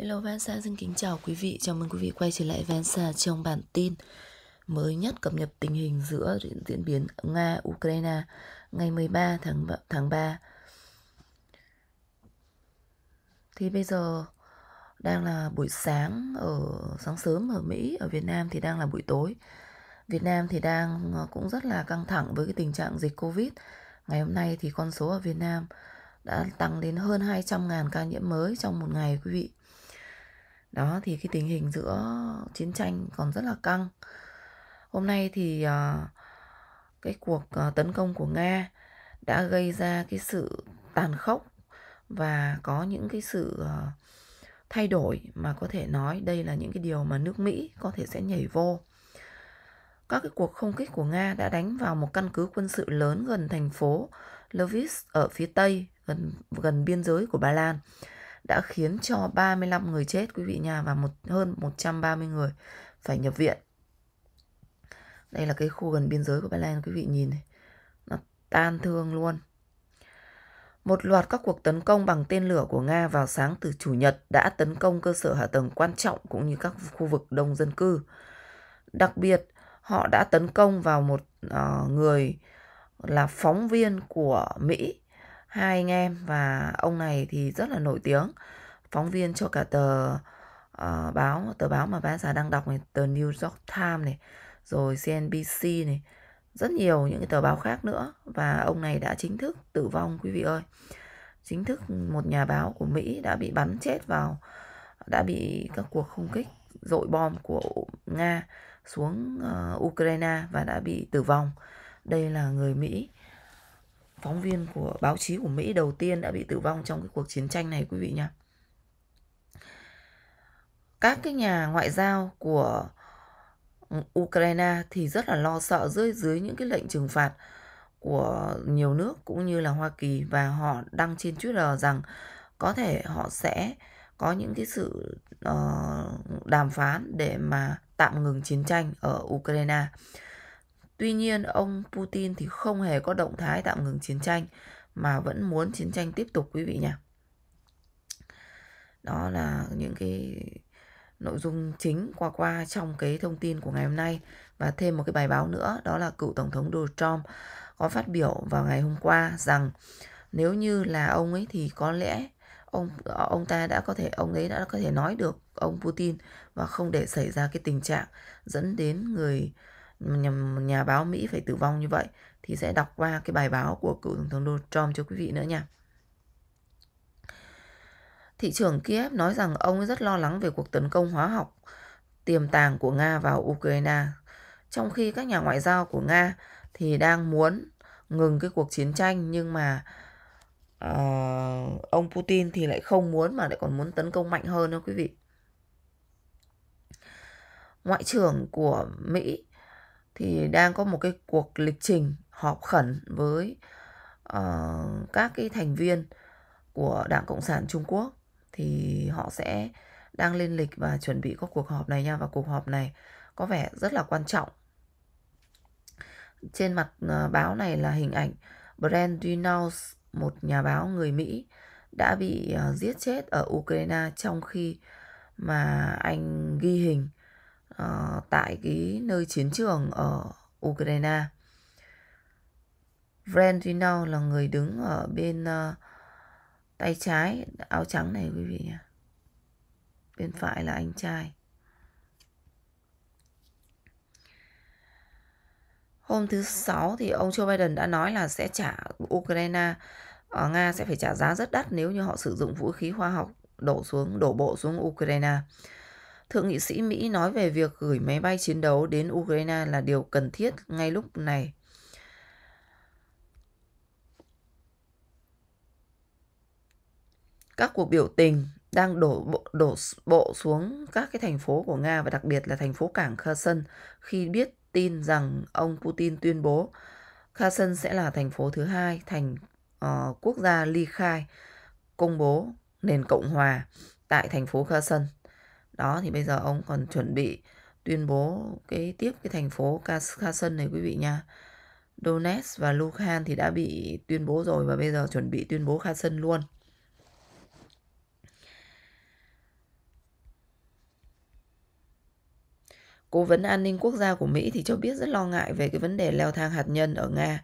Hello Vansa xin kính chào quý vị, chào mừng quý vị quay trở lại Vansa trong bản tin mới nhất cập nhật tình hình giữa diễn biến Nga-Ukraine ngày 13 tháng tháng 3. Thì bây giờ đang là buổi sáng ở sáng sớm ở Mỹ, ở Việt Nam thì đang là buổi tối. Việt Nam thì đang ờ, cũng rất là căng thẳng với cái tình trạng dịch Covid. Ngày hôm nay thì con số ở Việt Nam đã tăng đến hơn 200.000 ca nhiễm mới trong một ngày quý vị đó thì cái tình hình giữa chiến tranh còn rất là căng hôm nay thì ờ, cái cuộc ờ, tấn công của nga đã gây ra cái sự tàn khốc và có những cái sự ờ, thay đổi mà có thể nói đây là những cái điều mà nước mỹ có thể sẽ nhảy vô các cái cuộc không kích của nga đã đánh vào một căn cứ quân sự lớn gần thành phố lviv ở phía tây gần gần biên giới của ba lan đã khiến cho 35 người chết quý vị nha và một hơn 130 người phải nhập viện. Đây là cái khu gần biên giới của Ba Lan quý vị nhìn này. Nó tan thương luôn. Một loạt các cuộc tấn công bằng tên lửa của Nga vào sáng từ chủ nhật đã tấn công cơ sở hạ tầng quan trọng cũng như các khu vực đông dân cư. Đặc biệt, họ đã tấn công vào một uh, người là phóng viên của Mỹ hai anh em và ông này thì rất là nổi tiếng phóng viên cho cả tờ uh, báo tờ báo mà bán giả đang đọc này tờ New York Times này rồi CNBC này rất nhiều những cái tờ báo khác nữa và ông này đã chính thức tử vong quý vị ơi chính thức một nhà báo của Mỹ đã bị bắn chết vào đã bị các cuộc không kích dội bom của Nga xuống uh, Ukraine và đã bị tử vong đây là người Mỹ phóng viên của báo chí của Mỹ đầu tiên đã bị tử vong trong cái cuộc chiến tranh này quý vị nhé. Các cái nhà ngoại giao của Ukraine thì rất là lo sợ dưới dưới những cái lệnh trừng phạt của nhiều nước cũng như là Hoa Kỳ và họ đăng trên Twitter rằng có thể họ sẽ có những cái sự uh, đàm phán để mà tạm ngừng chiến tranh ở Ukraine. Tuy nhiên, ông Putin thì không hề có động thái tạm ngừng chiến tranh mà vẫn muốn chiến tranh tiếp tục quý vị nhỉ. Đó là những cái nội dung chính qua qua trong cái thông tin của ngày hôm nay và thêm một cái bài báo nữa đó là cựu tổng thống Donald Trump có phát biểu vào ngày hôm qua rằng nếu như là ông ấy thì có lẽ ông ông ta đã có thể ông ấy đã có thể nói được ông Putin và không để xảy ra cái tình trạng dẫn đến người nhà, nhà báo Mỹ phải tử vong như vậy thì sẽ đọc qua cái bài báo của cựu tổng thống Donald Trump cho quý vị nữa nha. Thị trưởng Kiev nói rằng ông rất lo lắng về cuộc tấn công hóa học tiềm tàng của Nga vào Ukraine, trong khi các nhà ngoại giao của Nga thì đang muốn ngừng cái cuộc chiến tranh nhưng mà uh, ông Putin thì lại không muốn mà lại còn muốn tấn công mạnh hơn đó quý vị. Ngoại trưởng của Mỹ thì đang có một cái cuộc lịch trình họp khẩn với uh, các cái thành viên của Đảng Cộng sản Trung Quốc thì họ sẽ đang lên lịch và chuẩn bị có cuộc họp này nha và cuộc họp này có vẻ rất là quan trọng. Trên mặt ờ, báo này là hình ảnh Brent Dinaus, một nhà báo người Mỹ đã bị ờ, giết chết ở Ukraine trong khi mà anh ghi hình uh, tại cái nơi chiến trường ở Ukraine. Vrentino là người đứng ở bên uh, tay trái áo trắng này quý vị nhé. Bên phải là anh trai. Hôm thứ Sáu thì ông Joe Biden đã nói là sẽ trả Ukraine, ở ờ, Nga sẽ phải trả giá rất đắt nếu như họ sử dụng vũ khí hóa học đổ xuống, đổ bộ xuống Ukraine. Thượng nghị sĩ Mỹ nói về việc gửi máy bay chiến đấu đến Ukraine là điều cần thiết ngay lúc này. Các cuộc biểu tình đang đổ bộ, đổ bộ xuống các cái thành phố của Nga và đặc biệt là thành phố cảng Kherson khi biết tin rằng ông Putin tuyên bố Kherson sẽ là thành phố thứ hai thành uh, quốc gia ly khai công bố nền cộng hòa tại thành phố Kherson đó thì bây giờ ông còn chuẩn bị tuyên bố cái tiếp cái thành phố Kherson này quý vị nha Donetsk và Luhansk thì đã bị tuyên bố rồi và bây giờ chuẩn bị tuyên bố Kherson luôn Cố vấn an ninh quốc gia của Mỹ thì cho biết rất lo ngại về cái vấn đề leo thang hạt nhân ở Nga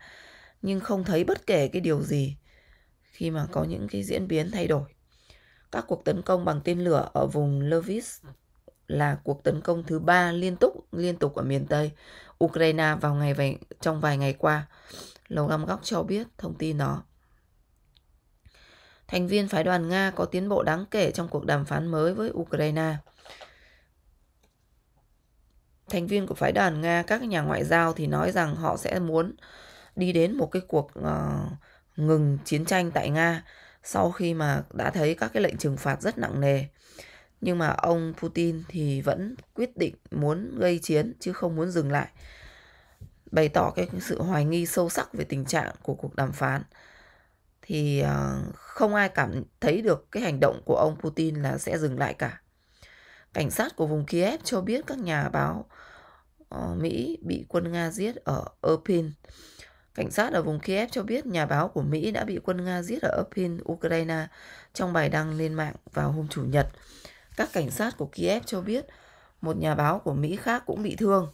nhưng không thấy bất kể cái điều gì khi mà có những cái diễn biến thay đổi các cuộc tấn công bằng tên lửa ở vùng Lviv là cuộc tấn công thứ ba liên tục liên tục ở miền Tây Ukraine vào ngày vài, trong vài ngày qua. Lầu Năm Góc cho biết thông tin đó. Thành viên phái đoàn Nga có tiến bộ đáng kể trong cuộc đàm phán mới với Ukraine. Thành viên của phái đoàn Nga, các nhà ngoại giao thì nói rằng họ sẽ muốn đi đến một cái cuộc uh, ngừng chiến tranh tại Nga sau khi mà đã thấy các cái lệnh trừng phạt rất nặng nề nhưng mà ông Putin thì vẫn quyết định muốn gây chiến chứ không muốn dừng lại bày tỏ cái sự hoài nghi sâu sắc về tình trạng của cuộc đàm phán thì ờ, không ai cảm thấy được cái hành động của ông Putin là sẽ dừng lại cả. Cảnh sát của vùng Kiev cho biết các nhà báo ờ, Mỹ bị quân Nga giết ở Irpin Cảnh sát ở vùng Kiev cho biết nhà báo của Mỹ đã bị quân Nga giết ở Upin, Ukraine trong bài đăng lên mạng vào hôm Chủ nhật. Các cảnh sát của Kiev cho biết một nhà báo của Mỹ khác cũng bị thương.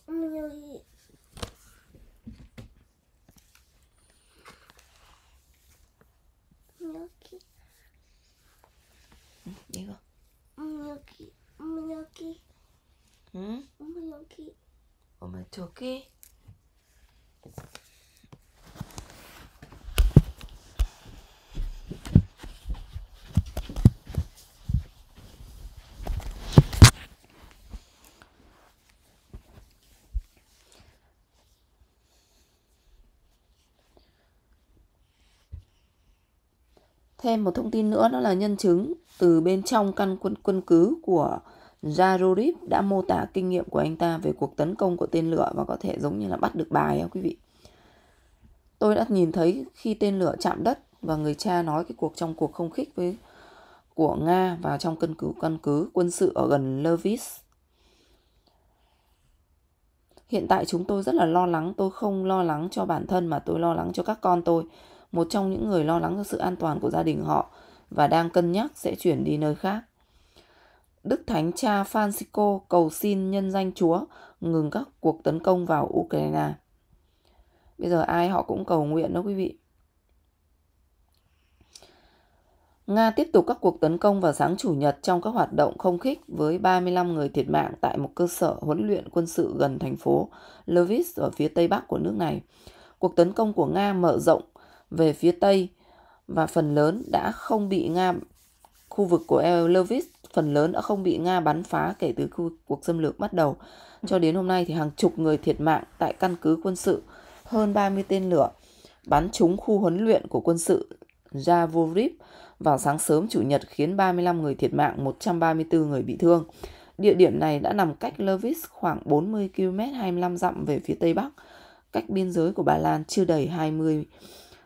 Đi Thêm một thông tin nữa đó là nhân chứng từ bên trong căn quân, quân cứ của Jarorib đã mô tả kinh nghiệm của anh ta về cuộc tấn công của tên lửa và có thể giống như là bắt được bài không quý vị. Tôi đã nhìn thấy khi tên lửa chạm đất và người cha nói cái cuộc trong cuộc không khích với của Nga và trong căn cứ căn cứ quân sự ở gần Lviv. Hiện tại chúng tôi rất là lo lắng, tôi không lo lắng cho bản thân mà tôi lo lắng cho các con tôi một trong những người lo lắng cho sự an toàn của gia đình họ và đang cân nhắc sẽ chuyển đi nơi khác. Đức Thánh Cha Francisco cầu xin nhân danh Chúa ngừng các cuộc tấn công vào Ukraine. Bây giờ ai họ cũng cầu nguyện đó quý vị. Nga tiếp tục các cuộc tấn công vào sáng Chủ nhật trong các hoạt động không khích với 35 người thiệt mạng tại một cơ sở huấn luyện quân sự gần thành phố Lviv ở phía tây bắc của nước này. Cuộc tấn công của Nga mở rộng về phía Tây và phần lớn đã không bị Nga khu vực của Lviv phần lớn đã không bị Nga bắn phá kể từ khu cuộc xâm lược bắt đầu. Cho đến hôm nay thì hàng chục người thiệt mạng tại căn cứ quân sự, hơn 30 tên lửa bắn trúng khu huấn luyện của quân sự Javorib vào sáng sớm chủ nhật khiến 35 người thiệt mạng, 134 người bị thương. Địa điểm này đã nằm cách Lviv khoảng 40 km 25 dặm về phía tây bắc, cách biên giới của Ba Lan chưa đầy 20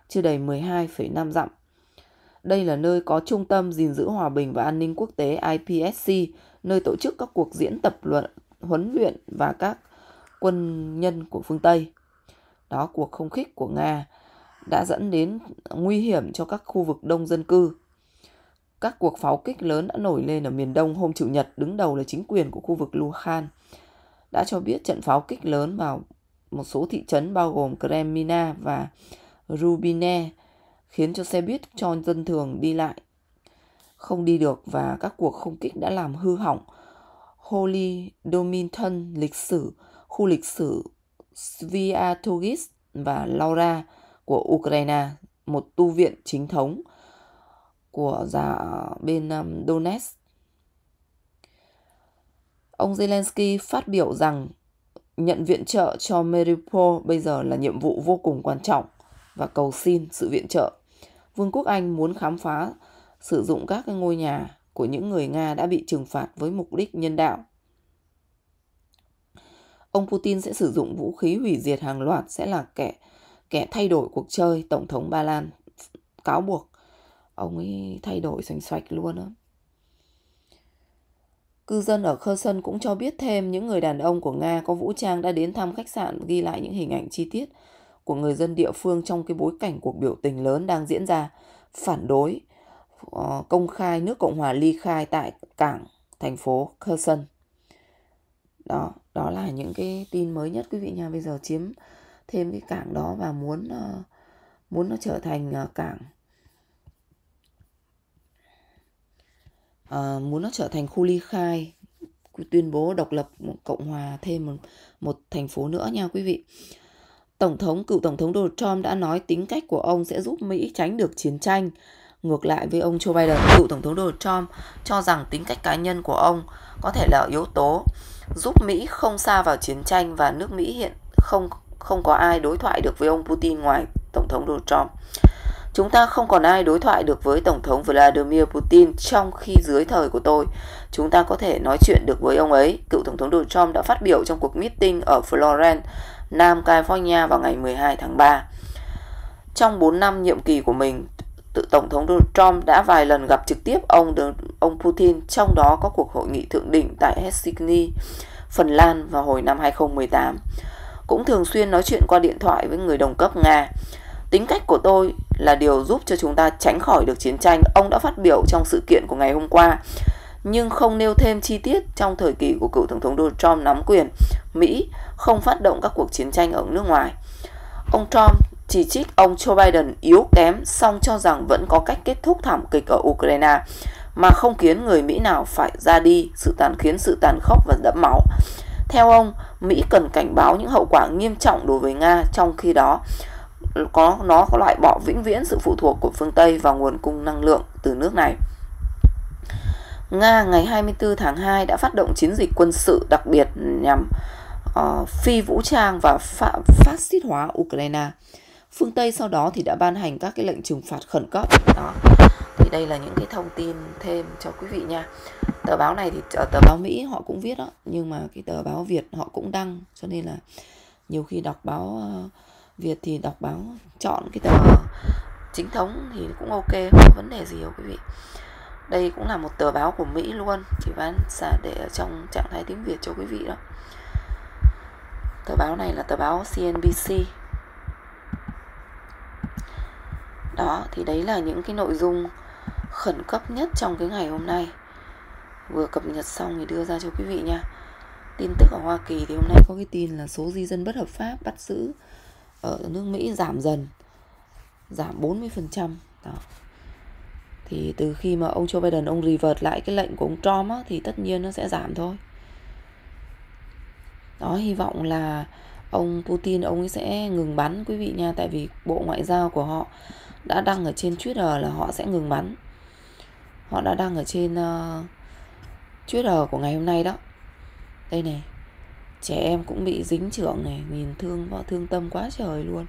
chưa đầy 12,5 dặm. Đây là nơi có trung tâm gìn giữ hòa bình và an ninh quốc tế IPSC, nơi tổ chức các cuộc diễn tập luận, huấn luyện và các quân nhân của phương Tây. Đó cuộc không khích của Nga đã dẫn đến nguy hiểm cho các khu vực đông dân cư. Các cuộc pháo kích lớn đã nổi lên ở miền đông hôm chủ nhật đứng đầu là chính quyền của khu vực Luhansk đã cho biết trận pháo kích lớn vào một số thị trấn bao gồm Kremina và Rubine khiến cho xe buýt cho dân thường đi lại không đi được và các cuộc không kích đã làm hư hỏng Holy Domington lịch sử, khu lịch sử Sviatogis và Laura của Ukraine, một tu viện chính thống của già bên um, Donetsk. Ông Zelensky phát biểu rằng nhận viện trợ cho Mariupol bây giờ là nhiệm vụ vô cùng quan trọng – và cầu xin sự viện trợ. Vương quốc Anh muốn khám phá sử dụng các cái ngôi nhà của những người Nga đã bị trừng phạt với mục đích nhân đạo. Ông Putin sẽ sử dụng vũ khí hủy diệt hàng loạt sẽ là kẻ kẻ thay đổi cuộc chơi tổng thống Ba Lan cáo buộc ông ấy thay đổi xoành xoạch luôn á. Cư dân ở Kherson cũng cho biết thêm những người đàn ông của Nga có vũ trang đã đến thăm khách sạn ghi lại những hình ảnh chi tiết của người dân địa phương trong cái bối cảnh cuộc biểu tình lớn đang diễn ra phản đối ờ, công khai nước Cộng hòa ly khai tại cảng thành phố Kherson. Đó, đó là những cái tin mới nhất quý vị nha. Bây giờ chiếm thêm cái cảng đó và muốn ờ, muốn nó trở thành ờ, cảng à, muốn nó trở thành khu ly khai tuyên bố độc lập cộng hòa thêm một, một thành phố nữa nha quý vị Tổng thống, cựu Tổng thống Donald Trump đã nói tính cách của ông sẽ giúp Mỹ tránh được chiến tranh. Ngược lại với ông Joe Biden, cựu Tổng thống Donald Trump cho rằng tính cách cá nhân của ông có thể là yếu tố giúp Mỹ không xa vào chiến tranh và nước Mỹ hiện không không có ai đối thoại được với ông Putin ngoài Tổng thống Donald Trump. Chúng ta không còn ai đối thoại được với Tổng thống Vladimir Putin trong khi dưới thời của tôi. Chúng ta có thể nói chuyện được với ông ấy, cựu Tổng thống Donald Trump đã phát biểu trong cuộc meeting ở Florence Nam California vào ngày 12 tháng 3. Trong 4 năm nhiệm kỳ của mình, tự Tổng thống Donald Trump đã vài lần gặp trực tiếp ông ông Putin, trong đó có cuộc hội nghị thượng đỉnh tại Helsinki, Phần Lan vào hồi năm 2018. Cũng thường xuyên nói chuyện qua điện thoại với người đồng cấp Nga. Tính cách của tôi là điều giúp cho chúng ta tránh khỏi được chiến tranh, ông đã phát biểu trong sự kiện của ngày hôm qua, nhưng không nêu thêm chi tiết trong thời kỳ của cựu Tổng thống Donald Trump nắm quyền Mỹ không phát động các cuộc chiến tranh ở nước ngoài. Ông Trump chỉ trích ông Joe Biden yếu kém song cho rằng vẫn có cách kết thúc thảm kịch ở Ukraine mà không khiến người Mỹ nào phải ra đi sự tàn khiến sự tàn khốc và đẫm máu. Theo ông, Mỹ cần cảnh báo những hậu quả nghiêm trọng đối với Nga trong khi đó có nó có loại bỏ vĩnh viễn sự phụ thuộc của phương Tây vào nguồn cung năng lượng từ nước này. Nga ngày 24 tháng 2 đã phát động chiến dịch quân sự đặc biệt nhằm Ờ, phi vũ trang và phá, phát xít hóa Ukraine. Phương Tây sau đó thì đã ban hành các cái lệnh trừng phạt khẩn cấp. Đó. Thì đây là những cái thông tin thêm cho quý vị nha. Tờ báo này thì ờ, tờ báo Mỹ họ cũng viết đó, nhưng mà cái tờ báo Việt họ cũng đăng cho nên là nhiều khi đọc báo ờ, Việt thì đọc báo chọn cái tờ chính thống thì cũng ok, không có vấn đề gì đâu quý vị. Đây cũng là một tờ báo của Mỹ luôn, chị bán xả để ở trong trạng thái tiếng Việt cho quý vị đó. Tờ báo này là tờ báo CNBC. Đó, thì đấy là những cái nội dung khẩn cấp nhất trong cái ngày hôm nay. Vừa cập nhật xong thì đưa ra cho quý vị nha. Tin tức ở Hoa Kỳ thì hôm nay có cái tin là số di dân bất hợp pháp bắt giữ ở nước Mỹ giảm dần, giảm 40%. Đó. Thì từ khi mà ông Joe Biden ông revert lại cái lệnh của ông Trump á, thì tất nhiên nó sẽ giảm thôi đó hy vọng là ông Putin ông ấy sẽ ngừng bắn quý vị nha tại vì bộ ngoại giao của họ đã đăng ở trên Twitter là họ sẽ ngừng bắn họ đã đăng ở trên uh, Twitter của ngày hôm nay đó đây này trẻ em cũng bị dính trưởng này nhìn thương vợ thương tâm quá trời luôn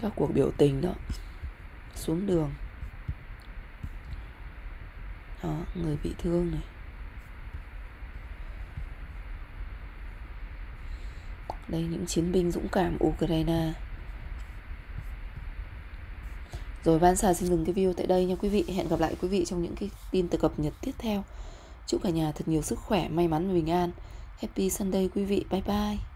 các cuộc biểu tình đó xuống đường đó người bị thương này đây những chiến binh dũng cảm Ukraine rồi ban Sa xin dừng cái video tại đây nha quý vị Hẹn gặp lại quý vị trong những cái tin từ cập nhật tiếp theo Chúc cả nhà thật nhiều sức khỏe, may mắn và bình an Happy Sunday quý vị, bye bye